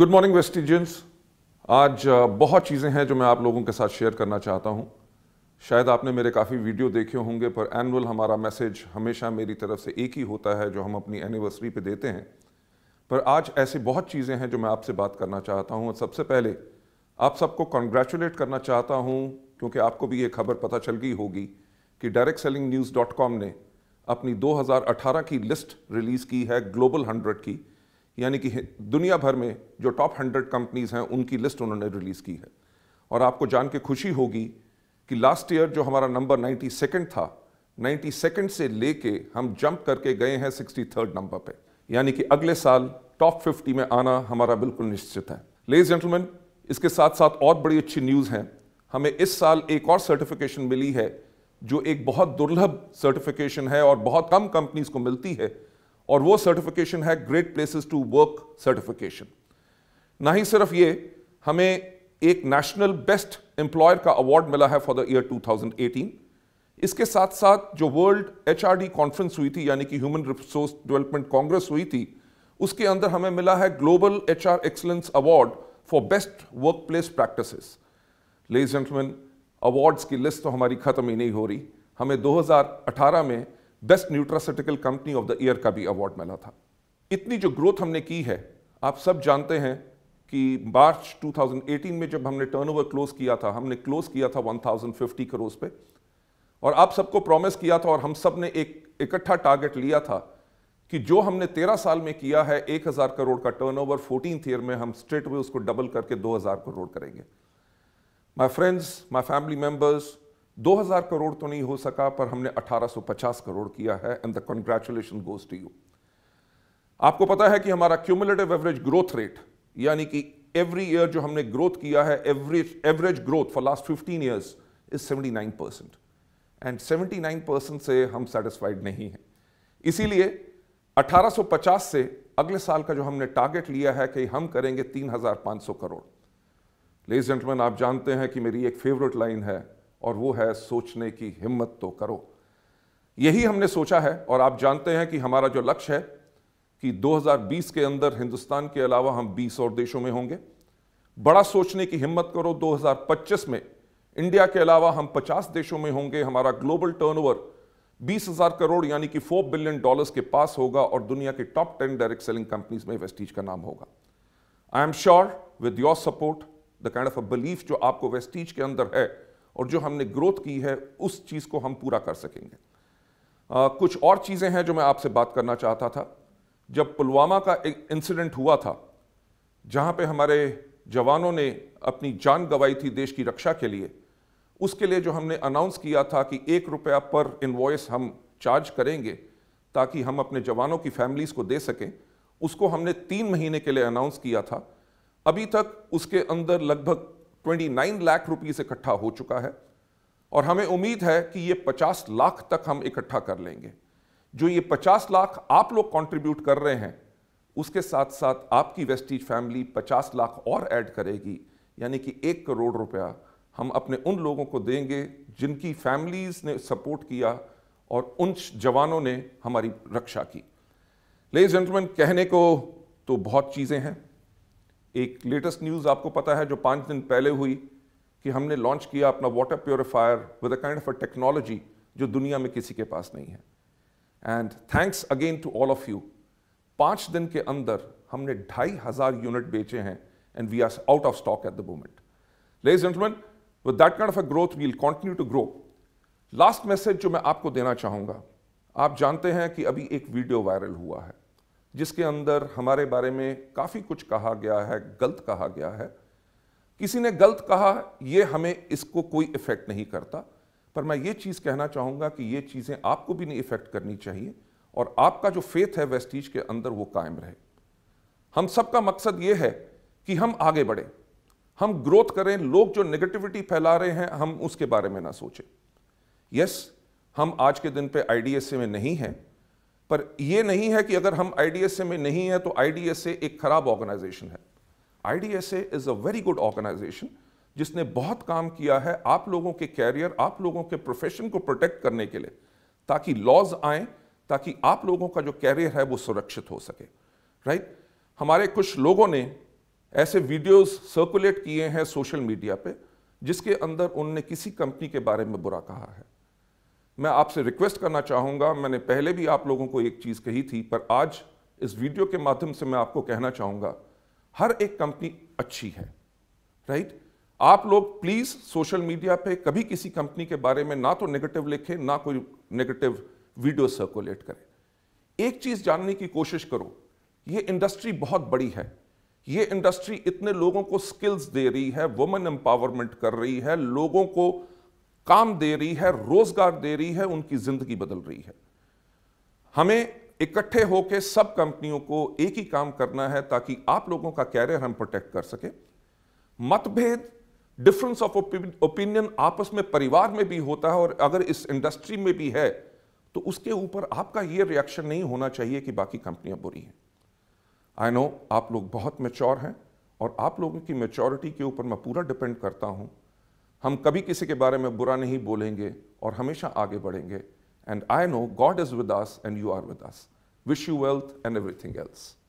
Good morning Vestigians आज uh, बहुत चीज़ें हैं जो मैं आप लोगों के साथ शेयर करना चाहता हूं शायद आपने मेरे काफ़ी वीडियो देखे होंगे पर एनुअल हमारा मैसेज हमेशा मेरी तरफ से एक ही होता है जो हम अपनी एनिवर्सरी पे देते हैं पर आज ऐसी बहुत चीज़ें हैं जो मैं आपसे बात करना चाहता हूं और सबसे पहले आप सबको कॉन्ग्रेचुलेट करना चाहता हूँ क्योंकि आपको भी ये खबर पता चल गई होगी कि direct selling news dot com ने अपनी दो की लिस्ट रिलीज़ की है ग्लोबल हंड्रेड की यानी कि दुनिया भर में जो टॉप हंड्रेड कंपनीज़ हैं उनकी लिस्ट उन्होंने रिलीज़ की है और आपको जान के खुशी होगी कि लास्ट ईयर जो हमारा नंबर नाइन्टी सेकेंड था नाइन्टी सेकेंड से लेके हम जंप करके गए हैं सिक्सटी थर्ड नंबर पे यानी कि अगले साल टॉप फिफ्टी में आना हमारा बिल्कुल निश्चित है लेज जेंटलमैन इसके साथ साथ और बड़ी अच्छी न्यूज़ हैं हमें इस साल एक और सर्टिफिकेशन मिली है जो एक बहुत दुर्लभ सर्टिफिकेशन है और बहुत कम कंपनीज को मिलती है और वो सर्टिफिकेशन है great places to work certification ना ही सिर्फ ये हमें एक नेशनल बेस्ट एम्प्लॉयर का अवार्ड मिला है फॉर द ईयर 2018 इसके साथ साथ जो वर्ल्ड एचआरडी कॉन्फ्रेंस हुई थी यानी कि ह्यूमन रिसोर्स डेवलपमेंट कांग्रेस हुई थी उसके अंदर हमें मिला है global H R excellence award for best work place practice ladies gentleman awards की लिस्ट तो हमारी ख़त्म ही नहीं हो रही हमें 2018 में best nutraceutical company of the year का भी अवार्ड मिला था इतनी जो ग्रोथ हमने की है आप सब जानते हैं कि मार्च 2018 में जब हमने टर्नओवर क्लोज किया था हमने क्लोज किया था 1050 करोड़ पे और आप सबको प्रॉमिस किया था और हम सब ने एक इकट्ठा टारगेट लिया था कि जो हमने 13 साल में किया है 1000 करोड़ का टर्नओवर 14th ईयर में हम स्ट्रेट वे उसको डबल करके 2000 करोड़ करेंगे my friends my family members 2000 crore तो नहीं हो सका पर हमने 1850 करोड़ किया है and the congratulation goes to you आपको पता है कि हमारा क्यूमुलेटिव एवरेज ग्रोथ रेट यानी कि एवरी ईयर जो हमने ग्रोथ किया है average average growth for last 15 years is 79 percent and 79 percent से हम सेटिस्फाइड नहीं हैं इसीलिए 1850 से अगले साल का जो हमने टारगेट लिया है कि हम करेंगे 3500 करोड़ लेडीज जेंटलमैन आप जानते हैं कि मेरी एक फेवरेट लाइन है और वो है सोचने की हिम्मत तो करो यही हमने सोचा है और आप जानते हैं कि हमारा जो लक्ष्य है कि 2020 के अंदर हिंदुस्तान के अलावा हम 20 और देशों में होंगे बड़ा सोचने की हिम्मत करो 2025 में इंडिया के अलावा हम 50 देशों में होंगे हमारा ग्लोबल टर्नओवर 20,000 करोड़ यानी कि 4 बिलियन डॉलर्स के पास होगा और दुनिया के टॉप 10 डायरेक्ट सेलिंग कंपनीज में वेस्टीज का नाम होगा I am sure with your support the kind of a belief जो आपको वेस्टीज के अंदर है और जो हमने ग्रोथ की है उस चीज़ को हम पूरा कर सकेंगे आ, कुछ और चीज़ें हैं जो मैं आपसे बात करना चाहता था जब पुलवामा का एक इंसिडेंट हुआ था जहां पे हमारे जवानों ने अपनी जान गंवाई थी देश की रक्षा के लिए उसके लिए जो हमने अनाउंस किया था कि एक रुपया पर इन्वॉइस हम चार्ज करेंगे ताकि हम अपने जवानों की फैमिलीज़ को दे सकें उसको हमने तीन महीने के लिए अनाउंस किया था अभी तक उसके अंदर लगभग 29 लाख रुपीस इकट्ठा हो चुका है और हमें उम्मीद है कि ये 50 लाख तक हम इकट्ठा कर लेंगे जो ये 50 लाख आप लोग कंट्रीब्यूट कर रहे हैं उसके साथ साथ आपकी वेस्टीज फैमिली 50 लाख और ऐड करेगी यानी कि एक करोड़ रुपया हम अपने उन लोगों को देंगे जिनकी फैमिलीज़ ने सपोर्ट किया और उन जवानों ने हमारी रक्षा की लेडीज जेंटलमैन कहने को तो बहुत चीज़ें हैं एक लेटेस्ट न्यूज़ आपको पता है जो पांच दिन पहले हुई कि हमने लॉन्च किया अपना water purifier with a kind of a technology जो दुनिया में किसी के पास नहीं है and thanks again to all of you पांच दिन के अंदर हमने ढाई हज़ार यूनिट बेचे हैं and we are out of stock at the moment ladies gentleman with that kind of a growth will continue to grow last message जो मैं आपको देना चाहूंगा आप जानते हैं कि अभी एक वीडियो वायरल हुआ है जिसके अंदर हमारे बारे में काफ़ी कुछ कहा गया है गलत कहा गया है किसी ने गलत कहा ये हमें इसको कोई इफ़ेक्ट नहीं करता पर मैं ये चीज़ कहना चाहूँगा कि ये चीज़ें आपको भी नहीं इफ़ेक्ट करनी चाहिए और आपका जो फेथ है वेस्टीज के अंदर वो कायम रहे हम सबका मकसद ये है कि हम आगे बढ़ें हम ग्रोथ करें लोग जो नेगेटिविटी फैला रहे हैं हम उसके बारे में ना सोचें यस yes, हम आज के दिन पे आईडीएसए में नहीं हैं पर यह नहीं है कि अगर हम आईडीएसए में नहीं है तो आईडीएसए एक खराब ऑर्गेनाइजेशन है IDSA is a very good organisation जिसने बहुत काम किया है आप लोगों के कैरियर आप लोगों के प्रोफेशन को प्रोटेक्ट करने के लिए ताकि लॉज आए ताकि आप लोगों का जो कैरियर है वो सुरक्षित हो सके राइट right? हमारे कुछ लोगों ने ऐसे वीडियोस सर्कुलेट किए हैं सोशल मीडिया पे जिसके अंदर उनने किसी कंपनी के बारे में बुरा कहा है मैं आपसे रिक्वेस्ट करना चाहूँगा मैंने पहले भी आप लोगों को एक चीज़ कही थी पर आज इस वीडियो के माध्यम से मैं आपको कहना चाहूँगा हर एक कंपनी अच्छी है राइट आप लोग प्लीज़ सोशल मीडिया पे कभी किसी कंपनी के बारे में ना तो नेगेटिव लिखें ना कोई नेगेटिव वीडियो सर्कुलेट करें एक चीज़ जानने की कोशिश करो ये इंडस्ट्री बहुत बड़ी है ये इंडस्ट्री इतने लोगों को स्किल्स दे रही है वुमेन एम्पावरमेंट कर रही है लोगों को काम दे रही है रोजगार दे रही है उनकी जिंदगी बदल रही है हमें इकट्ठे होकर सब कंपनियों को एक ही काम करना है ताकि आप लोगों का कैरियर हम प्रोटेक्ट कर सके मतभेद डिफरेंस ऑफ ओपिनियन आपस में परिवार में भी होता है और अगर इस इंडस्ट्री में भी है तो उसके ऊपर आपका ये रिएक्शन नहीं होना चाहिए कि बाकी कंपनियां बुरी हैं आई नो आप लोग बहुत मेच्योर हैं और आप लोगों की मेच्योरिटी के ऊपर मैं पूरा डिपेंड करता हूं हम कभी किसी के बारे में बुरा नहीं बोलेंगे और हमेशा आगे बढ़ेंगे and I know God is with us and you are with us wish you wealth and everything else